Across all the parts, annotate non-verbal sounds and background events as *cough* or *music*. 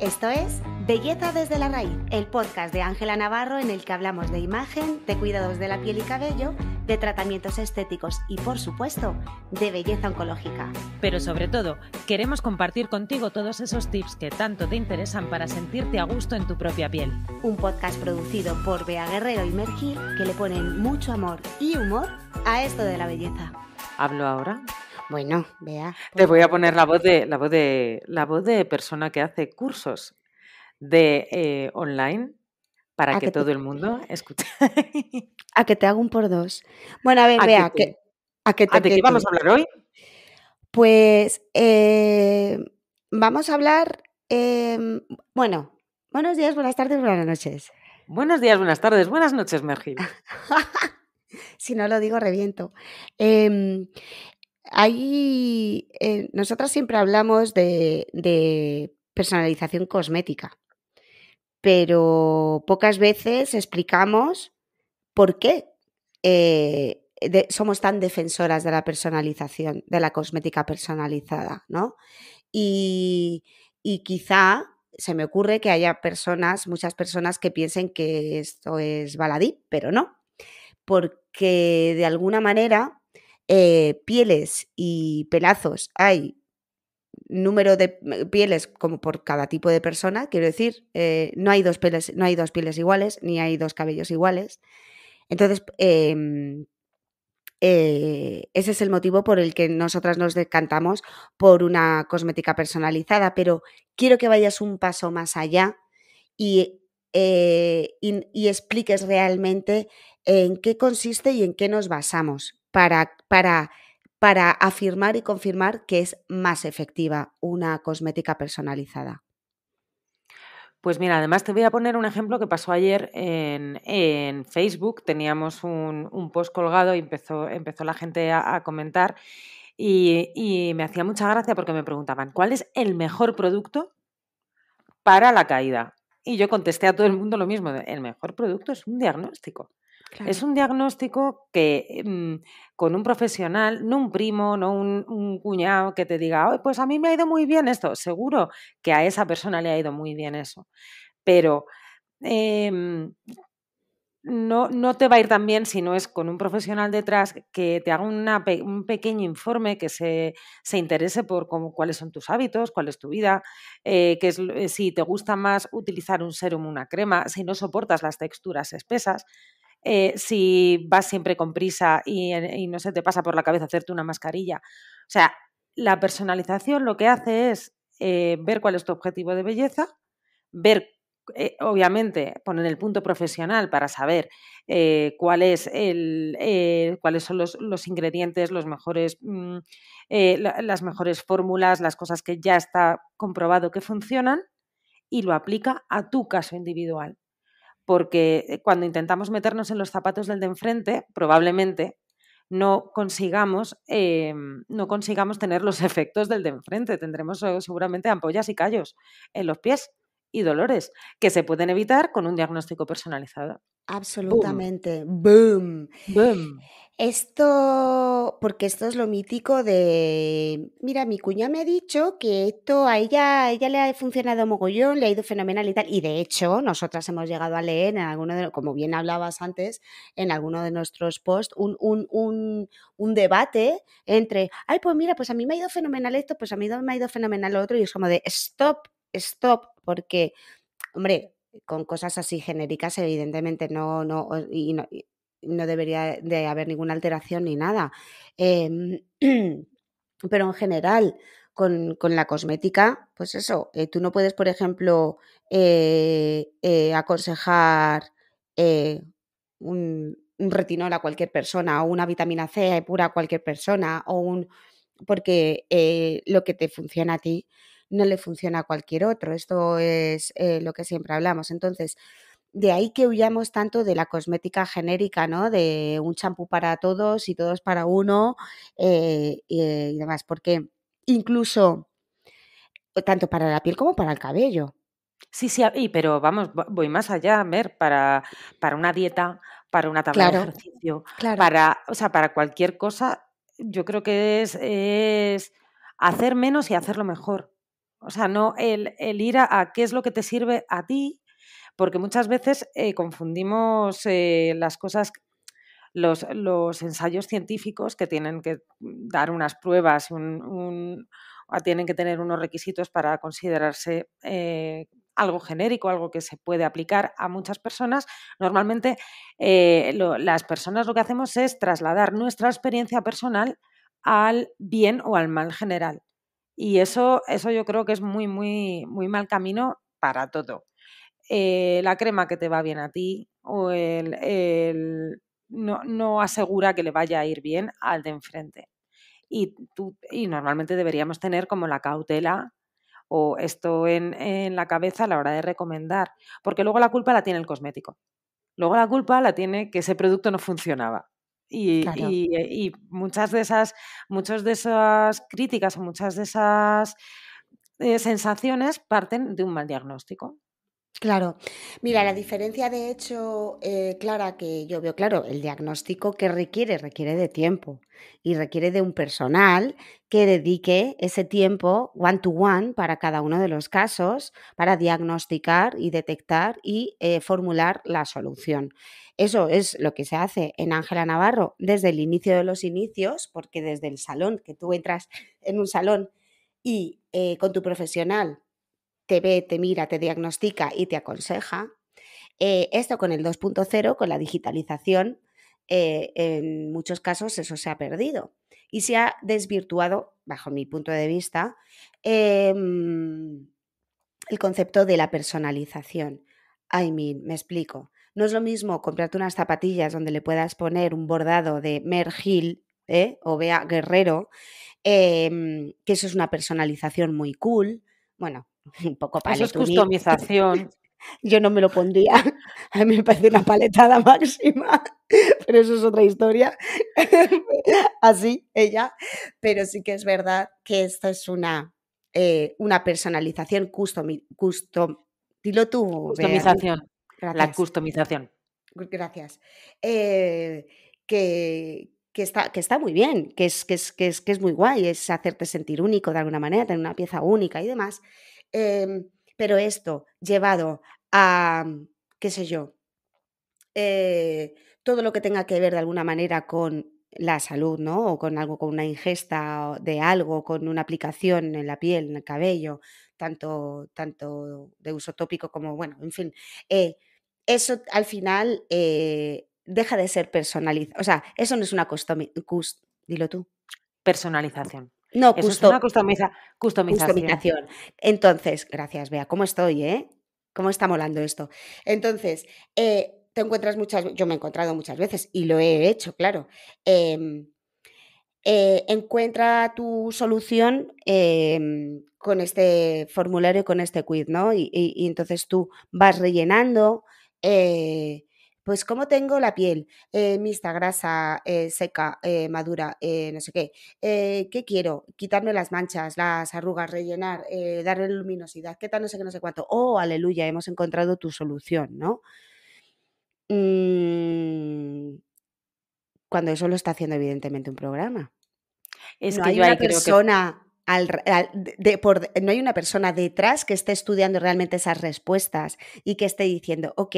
Esto es Belleza desde la Raíz, el podcast de Ángela Navarro en el que hablamos de imagen, de cuidados de la piel y cabello, de tratamientos estéticos y, por supuesto, de belleza oncológica. Pero sobre todo, queremos compartir contigo todos esos tips que tanto te interesan para sentirte a gusto en tu propia piel. Un podcast producido por Bea Guerrero y Mergil que le ponen mucho amor y humor a esto de la belleza. Hablo ahora bueno, vea. Te voy a poner la voz de la voz de la voz de persona que hace cursos de eh, online para que, todo el mundo escuche. *laughs* a que te hago un por dos. Bueno, a ver, vea, a que, te... de qué pues, eh, vamos a hablar hoy? Pues vamos a hablar, bueno, buenos días, buenas tardes, buenas noches. Buenos días, buenas tardes, buenas noches, Mergil. *laughs* si no lo digo, reviento. Em, eh, nosotras siempre hablamos de, personalización cosmética, pero pocas veces explicamos por qué eh, somos tan defensoras de la personalización, de la cosmética personalizada, Y, y, quizá se me ocurre que haya personas, muchas personas que piensen que esto es baladí, pero no, porque de alguna manera eh, pieles y pelazos hay número de eh, pieles como por cada tipo de persona, quiero decir, eh, no, hay dos pieles, no hay dos pieles iguales, ni hay dos cabellos iguales. Entonces, em, ese es el motivo por el que nosotras nos decantamos por una cosmética personalizada, pero quiero que vayas un paso más allá y expliques realmente en qué consiste y en qué nos basamos para, para, para afirmar y confirmar que es más efectiva una cosmética personalizada. Pues mira, además te voy a poner un ejemplo que pasó ayer en, en Facebook. Teníamos un, un, post colgado y empezó, empezó la gente a, comentar y, me hacía mucha gracia porque me preguntaban, ¿cuál es el mejor producto para la caída? Y yo contesté a todo el mundo lo mismo, el mejor producto es un diagnóstico. Es un diagnóstico que mm, con un profesional, no un primo, no un, cuñado que te diga, pues a mí me ha ido muy bien esto, seguro que a esa persona le ha ido muy bien eso, pero em, no, no, te va a ir tan bien si no es con un profesional detrás que te haga un pequeño informe, que se, se interese por cómo, cuáles son tus hábitos, cuál es tu vida, eh, que eh, si te gusta más utilizar un serum, una crema, si no soportas las texturas espesas. Eh, si vas siempre con prisa eh, y, no se te pasa por la cabeza hacerte una mascarilla. O sea, la personalización lo que hace es eh, ver cuál es tu objetivo de belleza, ver, obviamente, poner el punto profesional para saber cuál es el, cuáles son los, ingredientes, los mejores, mm, las mejores fórmulas, las cosas que ya está comprobado que funcionan y lo aplica a tu caso individual porque eh, cuando intentamos meternos en los zapatos del de enfrente, probablemente no consigamos, em, no consigamos tener los *laughs* efectos del de enfrente. Tendremos eh, seguramente ampollas y callos en los pies y dolores que se pueden evitar con un diagnóstico personalizado. Absolutamente. Boom. Boom. Esto, porque esto es lo mítico de, mira, mi cuña me ha dicho que esto a ella, ella le ha funcionado mogollón, le ha ido fenomenal y tal. Y de hecho, nosotras hemos llegado a leer, en alguno de, como bien hablabas antes, en alguno de nuestros posts, un, un, debate entre, ay, pues mira, pues a mí me ha ido fenomenal esto, pues a mí me ha ido fenomenal lo otro. Y es como de, stop, stop, porque, hombre, con cosas así genéricas, evidentemente no, no, y no, no debería de haber ninguna alteración ni nada. Em, *clears throat* pero en general, con, con, la cosmética, pues eso, eh, tú no puedes, por ejemplo, eh, eh, aconsejar un, un, retinol a cualquier persona o una vitamina C pura a cualquier persona o un... porque lo que te funciona a ti no le funciona a cualquier otro. Esto es lo que siempre hablamos. Entonces, de ahí que huyamos tanto de la cosmética genérica, ¿no? De un champú para todos y todos para uno eh, eh, y demás, porque incluso eh, tanto para la piel como para el cabello. Sí, sí, pero vamos, voy más allá, Mer, para, para una dieta, para una tabla de ejercicio, para, o sea, para cualquier cosa, yo creo que es, es hacer menos y hacerlo mejor. O sea, no el, el ir a, qué es lo que te sirve a ti porque muchas veces eh, confundimos eh, las cosas los, ensayos científicos que tienen que dar unas pruebas, o ah, tienen que tener unos requisitos para considerarse eh, algo genérico, algo que se puede aplicar a muchas personas. Normalmente las personas lo que hacemos es trasladar nuestra experiencia personal al bien o al mal general. Y eso, eso yo creo que es muy, muy, muy mal camino para todo. Eh, la crema que te va bien a ti o el, no, asegura que le vaya a ir bien al de enfrente. Y, y normalmente deberíamos tener como la cautela o esto en, la cabeza a la hora de recomendar, porque luego la culpa la tiene el cosmético. Luego la culpa la tiene que ese producto no funcionaba. Y, eh, y, muchas de esas, muchas de esas críticas o muchas de esas eh, sensaciones parten de un mal diagnóstico. Claro, mira, la diferencia de hecho eh, clara que yo veo, claro, el diagnóstico que requiere, requiere de tiempo y requiere de un personal que dedique ese tiempo one-to-one para cada uno de los casos para diagnosticar y detectar y eh, formular la solución. Eso es lo que se hace en Ángela Navarro desde el inicio de los inicios, porque desde el salón, que tú entras en un salón y eh, con tu profesional te ve, te mira, te diagnostica y te aconseja. Eh, esto con el 2.0, con la digitalización, eh, en muchos casos eso se ha perdido y se ha desvirtuado, bajo mi punto de vista, em, el concepto de la personalización. I mean, me explico. No es lo mismo comprarte unas zapatillas donde le puedas poner un bordado de Mer ¿eh? o Bea Guerrero, em, que eso es una personalización muy cool. Bueno, un poco Eso es customización. *laughs* Yo no me lo pondría. *laughs* A mí me parece una paletada *laughs* máxima, pero eso es otra historia. Así, ella. Pero sí que es verdad que esta es una, eh, una personalización custom. custom dilo tú. Customización. La customización. Gracias. Eh, que, que está, que está muy bien, que es, que es, que es, que es muy guay, es hacerte sentir único de alguna manera, tener una pieza única y demás. Em, pero esto llevado a, qué sé yo, eh, todo lo que tenga que ver de alguna manera con la salud, ¿no? O con algo, con una ingesta de algo, con una aplicación en la piel, en el cabello, tanto, tanto de uso tópico como, bueno, en fin. Eh, eso al final eh, deja de ser personalizado. O sea, eso no es una custom, dilo tú. Personalización. No, customización. Entonces, gracias, Bea, ¿cómo estoy, eh? ¿Cómo está molando esto? Entonces, eh, te encuentras muchas, yo me he encontrado muchas veces y lo he hecho, claro. Em, eh, encuentra tu solución em, con este formulario, con este quiz, ¿no? Y, entonces tú vas rellenando eh, pues cómo tengo la piel, eh, mixta, grasa, eh, seca, eh, madura, eh, no sé qué, qué quiero, quitarme las manchas, las arrugas, rellenar, darle luminosidad, qué tal, no sé qué, no sé cuánto. Oh, aleluya, hemos encontrado tu solución, ¿no? Mm, cuando eso lo está haciendo evidentemente un programa. Es que hay yo una persona no hay una persona detrás que esté estudiando realmente esas respuestas y que esté diciendo, ok,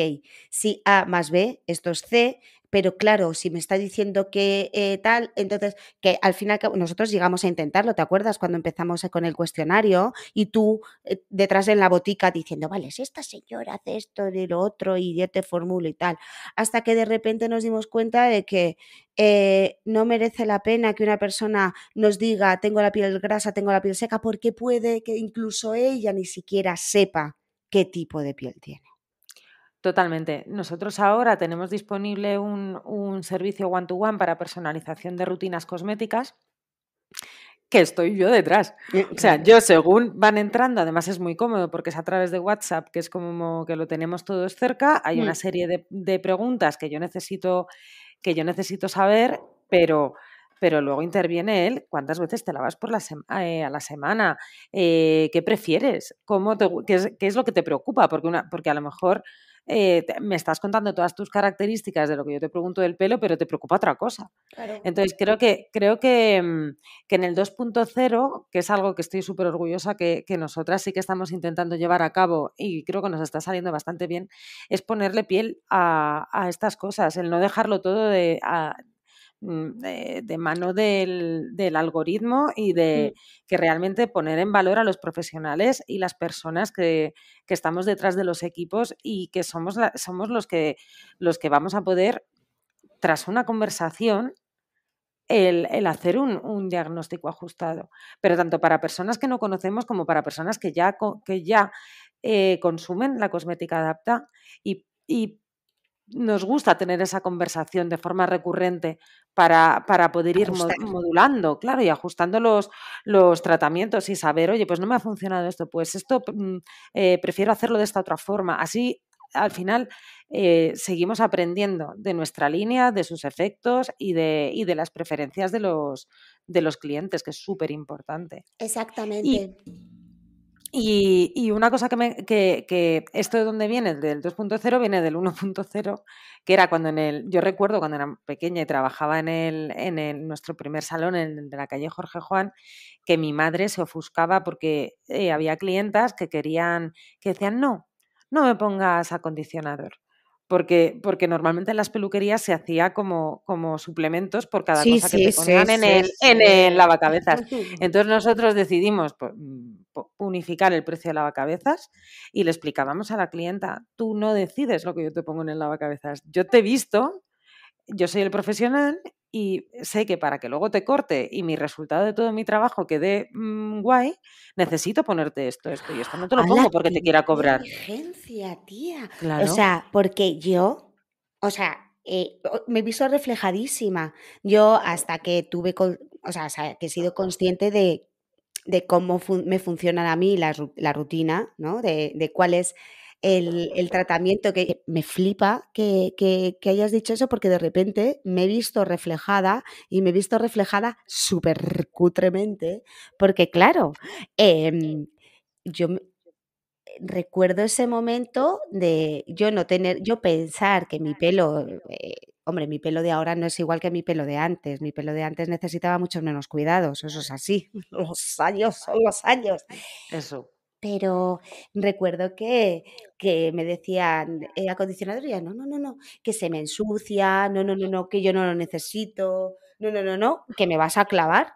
si A más B, esto es C, pero claro, si me está diciendo que eh, tal, entonces que al final nosotros llegamos a intentarlo, ¿te acuerdas cuando empezamos con el cuestionario y tú eh, detrás en la botica diciendo, vale, si esta señora hace esto y lo otro y yo te formulo y tal, hasta que de repente nos dimos cuenta de que eh, no merece la pena que una persona nos diga, tengo la piel grasa, tengo la piel seca, porque puede que incluso ella ni siquiera sepa qué tipo de piel tiene. Totalmente. Nosotros ahora tenemos disponible un, un servicio one-to-one para personalización de rutinas cosméticas que estoy yo detrás. O sea, *laughs* yo según van entrando, además es muy cómodo porque es a través de WhatsApp, que es como que lo tenemos todos cerca, hay una mm. serie de, de preguntas que yo necesito, que yo necesito saber, pero pero luego interviene él cuántas veces te lavas por la eh, a la semana, eh, qué prefieres, ¿Cómo te, qué, es, qué, es, lo que te preocupa, porque, una, porque a lo mejor eh, me estás contando todas tus características de lo que yo te pregunto del pelo, pero te preocupa otra cosa. Entonces, creo que, creo que, mm, en el 2.0, que es algo que estoy súper orgullosa que, nosotras sí que estamos intentando llevar a cabo y creo que nos está saliendo bastante bien, es ponerle piel a, estas cosas, el no dejarlo todo de, Mm, de, mano del, algoritmo y de que realmente poner en valor a los profesionales y las personas que, estamos detrás de los equipos y que somos, somos los, que, los que vamos a poder, tras una conversación, el, hacer un, diagnóstico ajustado, pero tanto para personas que no conocemos como para personas que ya, que ya eh, consumen la cosmética adapta y, y, nos gusta tener esa conversación de forma recurrente para, poder ir modulando, claro, y ajustando los, los, tratamientos y saber, oye, pues no me ha funcionado esto, pues esto mm, eh, prefiero hacerlo de esta otra forma. Así, al final, eh, seguimos aprendiendo de nuestra línea, de sus efectos y de, y de las preferencias de los, de los clientes, que es súper importante. Exactamente. Y, y, una cosa que, me, que, que esto de dónde viene, del 2.0, viene del 1.0, que era cuando en el, yo recuerdo cuando era pequeña y trabajaba en, el, en nuestro primer salón, en de la calle Jorge Juan, que mi madre se ofuscaba porque eh, había clientas que querían, que decían, no, no me pongas acondicionador, porque, normalmente en las peluquerías se hacía como, como suplementos por cada cosa que te ponían en, el, en el lavacabezas. *laughs* Entonces nosotros decidimos pues, mm, unificar el precio de lavacabezas y le explicábamos a la clienta, tú no decides lo que yo te pongo en el lavacabezas, yo te he visto, yo soy el profesional y sé que para que luego te corte y mi resultado de todo mi trabajo quede mm, guay, necesito ponerte esto, esto y esto. No te lo pongo porque te quiera cobrar. tía. Claro. O sea, porque yo, o sea, eh, me he visto reflejadísima. Yo hasta que tuve, o sea, que he sido consciente de, de cómo me funciona a mí la, la rutina, ¿no? De, de cuál es el, tratamiento que me flipa que, hayas dicho eso porque de repente me he visto reflejada y me he visto reflejada súper cutremente porque claro, em, yo recuerdo ese momento de yo no tener, yo pensar que mi pelo... Eh, hombre, mi pelo de ahora no es igual que mi pelo de antes. Mi pelo de antes necesitaba mucho menos cuidados. Eso es así. *laughs* Los años son los años. Eso. Pero recuerdo que, me decían acondicionador, y no, no, no, no, que se me ensucia, no, no, no, no, que yo no lo necesito, no, no, no, no, que me vas a clavar,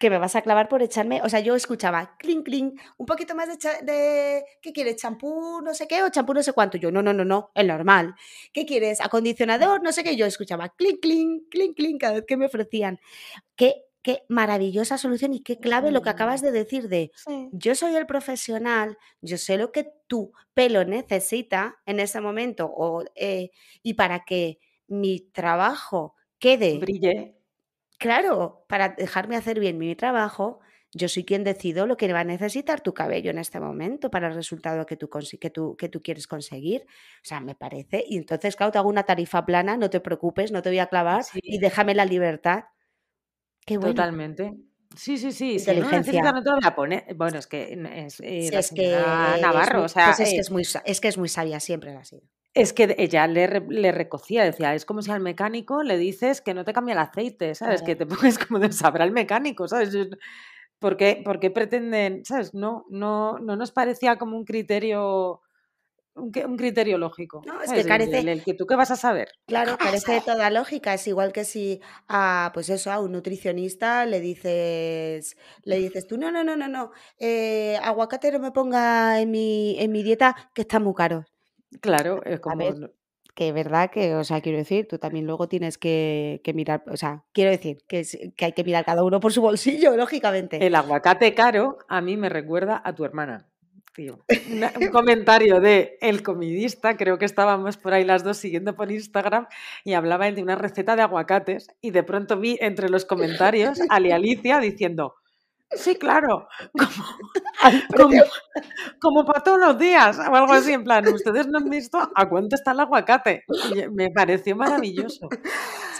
que me vas a clavar por echarme. O sea, yo escuchaba, clink, clink, un poquito más de, de ¿qué quieres? ¿Champú no sé qué o champú no sé cuánto? Yo, no, no, no, no, el normal. ¿Qué quieres? ¿Acondicionador? No sé qué. Yo escuchaba, clink, clink, clink, clink, cada vez que me ofrecían. Qué qué maravillosa solución y qué clave lo que acabas de decir de yo soy el profesional, yo sé lo que tu pelo necesita en ese momento o, eh, y para que mi trabajo quede... Brille. Claro, para dejarme hacer bien mi trabajo, yo soy quien decido lo que va a necesitar tu cabello en este momento para el resultado que tú, tú, quieres conseguir. O sea, me parece. Y entonces, claro, te hago una tarifa plana, no te preocupes, no te voy a clavar y déjame la libertad Qué Totalmente. Sí, sí, sí. Inteligencia. Bueno, es que es, que Navarro. Eh, o sea, es, que es, muy, sabia, siempre ha sido. Es que ella le, le, recocía, decía, es como si al mecánico le dices que no te cambia el aceite, ¿sabes? Que te *laughs* pones como de sabrá el mecánico, ¿sabes? ¿Por qué, pretenden, ¿sabes? No, no, no nos parecía como un criterio un, criterio lógico. No, es que carece. El, que tú qué vas a saber. Claro, *laughs* carece de toda lógica. Es igual que si a, pues eso, a un nutricionista le dices, le dices tú, no, no, no, no, no, eh, aguacate no me ponga en mi, en mi dieta que está muy caro. Claro, es como. que es verdad que, o sea, quiero decir, tú también luego tienes que, que mirar, o sea, quiero decir que, que hay que mirar cada uno por su bolsillo, *laughs* lógicamente. El aguacate caro a mí me recuerda a tu hermana un comentario de El Comidista, creo que estábamos por ahí las dos siguiendo por Instagram y hablaba de una receta de aguacates y de pronto vi entre los comentarios a Alicia diciendo, sí, claro, *laughs* como, como, para todos los días o algo así, en plan, ustedes no han visto a cuánto está el aguacate. me pareció maravilloso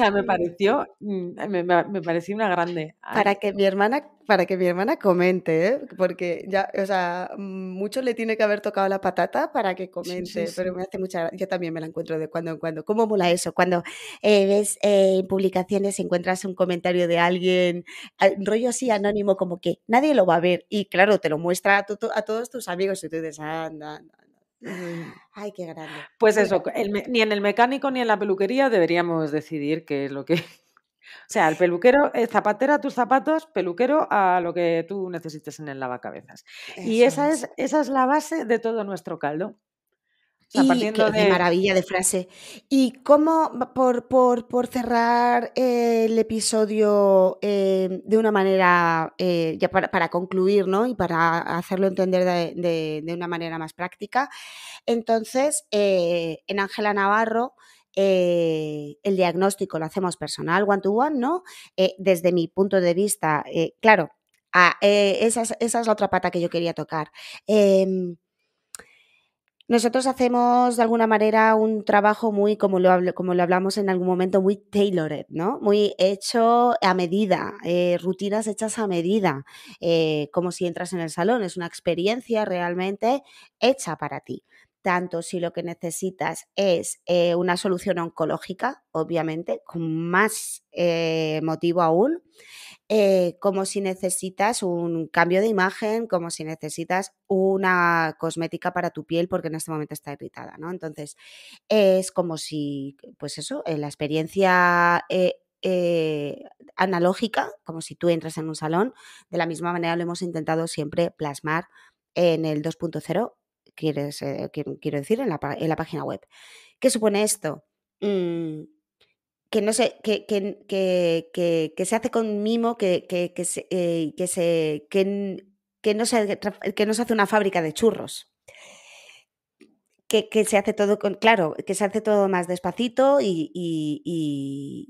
sea, me pareció, mm, me, pareció una grande. Para que mi hermana, para que mi hermana comente, ¿eh? porque ya, o sea, mucho le tiene que haber tocado la patata para que comente, pero me hace mucha, yo también me la encuentro de cuando en cuando. ¿Cómo mola eso? Cuando eh, ves eh, en publicaciones, encuentras un comentario de alguien, rollo así anónimo, como que nadie lo va a ver y claro, te lo muestra a, a todos tus amigos y tú dices, ah, Ay, qué grande. Pues eso, ni en el mecánico ni en la peluquería deberíamos decidir qué es lo que. *laughs* O sea, el peluquero, el eh, zapatera a tus zapatos, peluquero a lo que tú necesites en el lavacabezas. y esa es, esa es la base de todo nuestro caldo y de... maravilla de frase. Y cómo, por, por, cerrar eh, el episodio eh, de una manera, eh, ya para, concluir, ¿no? Y para hacerlo entender de, una manera más práctica. Entonces, en Ángela Navarro, el diagnóstico lo hacemos personal, one to one, ¿no? desde mi punto de vista, claro, esa, esa, es, la otra pata que yo quería tocar. Em, nosotros hacemos de alguna manera un trabajo muy, como lo, como lo hablamos en algún momento, muy tailored, ¿no? Muy hecho a medida, eh, rutinas hechas a medida, eh, como si entras en el salón. Es una experiencia realmente hecha para ti tanto si lo que necesitas es eh, una solución oncológica, obviamente, con más eh, motivo aún, eh, como si necesitas un cambio de imagen, como si necesitas una cosmética para tu piel porque en este momento está irritada, ¿no? Entonces, es como si, pues eso, la experiencia... analógica, como si tú entras en un salón. De la misma manera lo hemos intentado siempre plasmar en el 2.0 quieres, eh, quiero decir, en la, en la, página web. ¿Qué supone esto? Mm, que no sé, que, que, que, que, se hace con mimo, que, que, eh, se, que, se, no se, que no se hace una fábrica de churros. Que, que, se hace todo con, claro, que se hace todo más despacito y, y, y,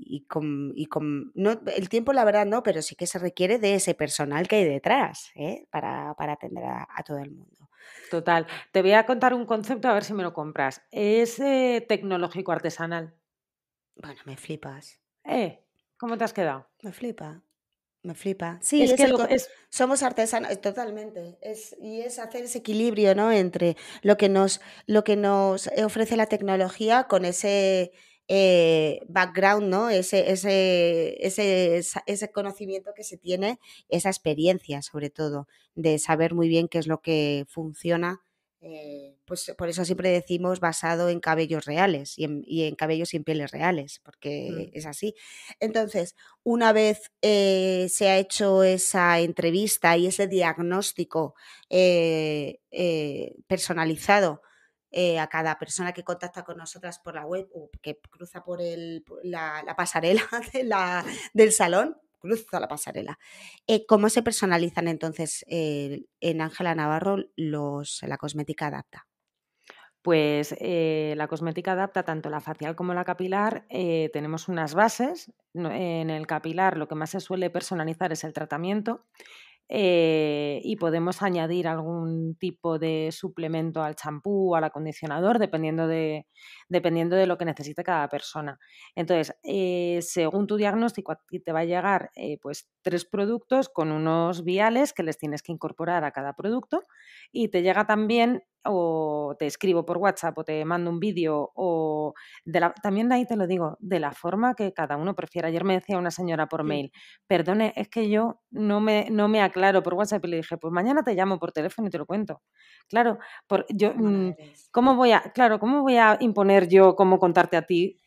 y con, no, el tiempo la verdad no, pero sí que se requiere de ese personal que hay detrás ¿eh? para, para, atender a, todo el mundo. Total. Te voy a contar un concepto a ver si me lo compras. Es eh, tecnológico artesanal. Bueno, me flipas. Eh, ¿cómo te has quedado? Me flipa. Me flipa. Sí, es, que somos artesanos, eh, totalmente. Es, y es hacer ese equilibrio, ¿no? Entre lo que nos, lo que nos eh, ofrece la tecnología con ese eh, background, ¿no? Ese, ese, ese, conocimiento que se tiene, esa experiencia sobre todo, de saber muy bien qué es lo que funciona. Eh, pues por eso siempre decimos basado en cabellos reales y en, cabellos y en pieles reales, porque mm. es así. Entonces, una vez eh, se ha hecho esa entrevista y ese diagnóstico personalizado, eh, a cada persona que contacta con nosotras por la web o que cruza por, el, la, pasarela *laughs* del salón, cruza la pasarela. Eh, ¿Cómo se personalizan entonces eh, en Ángela Navarro los, la cosmética adapta? Pues la cosmética adapta tanto la facial como la capilar. tenemos unas bases. En el capilar lo que más se suele personalizar es el tratamiento. Eh, y podemos añadir algún tipo de suplemento al champú, o al acondicionador, dependiendo de, dependiendo de lo que necesite cada persona. Entonces, eh, según tu diagnóstico, a ti te va a llegar eh, pues tres productos con unos viales que les tienes que incorporar a cada producto y te llega también o te escribo por WhatsApp o te mando un vídeo o de la, ahí te lo digo, de la forma que cada uno prefiera. Ayer me decía una señora por mail, perdone, es que yo no me, no me aclaro por WhatsApp y le dije, pues mañana te llamo por teléfono y te lo cuento. Claro, por, yo, mm, ¿cómo voy a, claro, ¿cómo voy a imponer yo cómo contarte a ti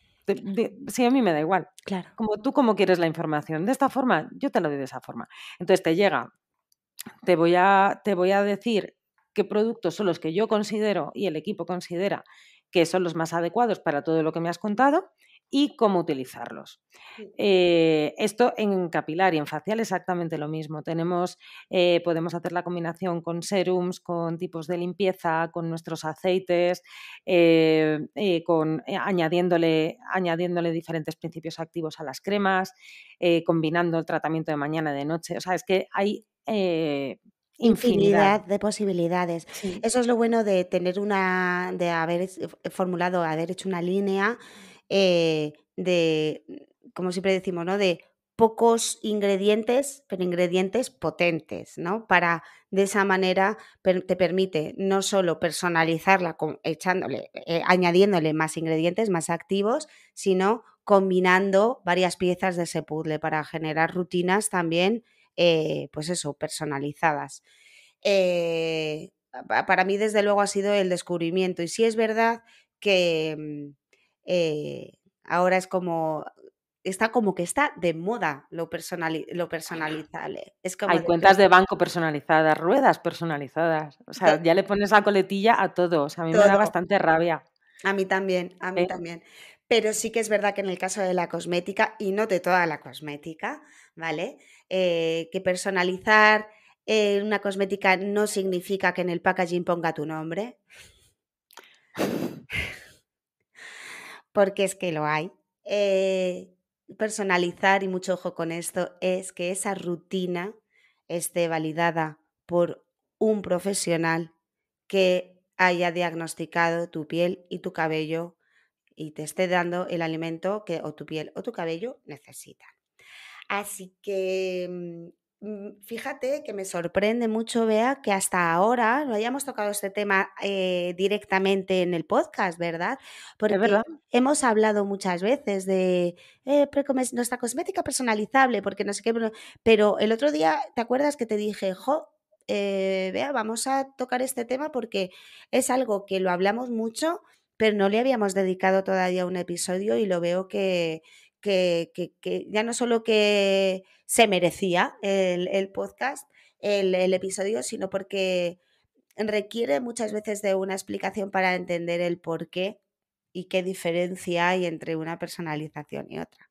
sí, a mí me da igual. Claro. Como tú, como quieres la información. De esta forma, yo te lo doy de esa forma. Entonces te llega, te voy a, te voy a decir qué productos son los que yo considero y el equipo considera que son los más adecuados para todo lo que me has contado y cómo utilizarlos. Eh, esto en capilar y en facial exactamente lo mismo. Eh, podemos hacer la combinación con serums, con tipos de limpieza, con nuestros aceites, eh, añadiéndole, diferentes principios activos a las cremas, combinando el tratamiento de mañana y de noche. O sea, es que hay infinidad de posibilidades. Eso es lo bueno de tener una, de haber formulado, haber hecho una línea eh, de, como siempre decimos, ¿no? De pocos ingredientes, pero ingredientes potentes, ¿no? Para de esa manera te permite no solo personalizarla echándole, eh, añadiéndole más ingredientes, más activos, sino combinando varias piezas de ese puzzle para generar rutinas también, eh, pues eso, personalizadas. para mí, desde luego, ha sido el descubrimiento. Y si es verdad que mm, eh, ahora es como, está como que está de moda lo, personal lo personalizable. Es como Hay cuentas de banco personalizadas, ruedas personalizadas. O sea, ya le pones la coletilla a todos a mí me da bastante rabia. A mí también, a mí eh. también. Pero sí que es verdad que en el caso de la cosmética, y no de toda la cosmética, ¿vale? Eh, que personalizar una cosmética no significa que en el packaging ponga tu nombre. porque es que lo hay. Eh, personalizar, y mucho ojo con esto, es que esa rutina esté validada por un profesional que haya diagnosticado tu piel y tu cabello y te esté dando el alimento que o tu piel o tu cabello necesitan. Así que mm, Mm, fíjate que me sorprende mucho, vea, que hasta ahora no hayamos tocado este tema eh, directamente en el podcast, ¿verdad? Porque hemos hablado muchas veces de eh, nuestra cosmética personalizable, porque no sé qué, pero el otro día, ¿te acuerdas que te dije, jo, vea, eh, vamos a tocar este tema porque es algo que lo hablamos mucho, pero no le habíamos dedicado todavía un episodio y lo veo que que, ya no solo que se merecía el, podcast, el, episodio, sino porque requiere muchas veces de una explicación para entender el por qué y qué diferencia hay entre una personalización y otra.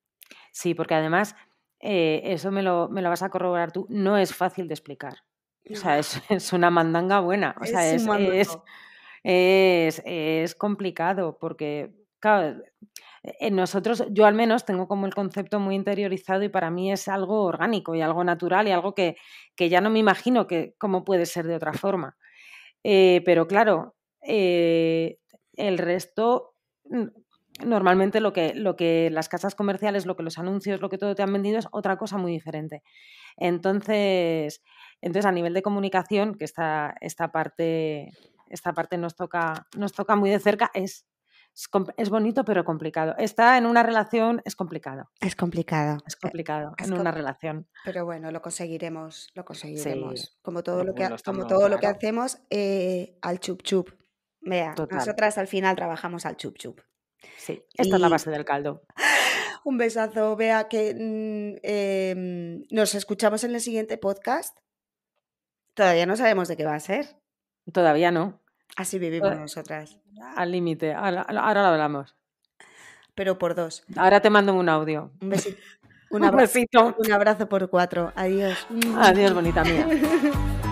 Sí, porque además, eh, eso me lo, vas a corroborar tú, no es fácil de explicar. O sea, es, una mandanga buena. O sea, es, es, es, complicado porque en eh, nosotros, yo al menos tengo como el concepto muy interiorizado y para mí es algo orgánico y algo natural y algo que, ya no me imagino que cómo puede ser de otra forma. Eh, pero claro, eh, el resto, normalmente lo que, lo que las casas comerciales, lo que los anuncios, lo que todo te han vendido es otra cosa muy diferente. Entonces, entonces a nivel de comunicación, que esta, esta parte esta parte nos toca, nos toca muy de cerca, es es, bonito pero complicado. Está en una relación, es complicado. Es complicado. Es eh, complicado en una relación. Pero bueno, lo conseguiremos, lo conseguiremos. Como todo lo que, como todo lo que hacemos eh, al chup chup. Vea, nosotras al final trabajamos al chup chup. Sí, esta es la base del caldo. *laughs* Un besazo, Vea, que mm, em, nos escuchamos en el siguiente podcast. Todavía no sabemos de qué va a ser. Todavía no. Así vivimos pues nosotras. Al límite, ahora, lo hablamos. Pero por dos. Ahora te mando un audio. Un besito. *laughs* un besito. Un abrazo por cuatro. Adiós. Adiós, bonita mía. *laughs*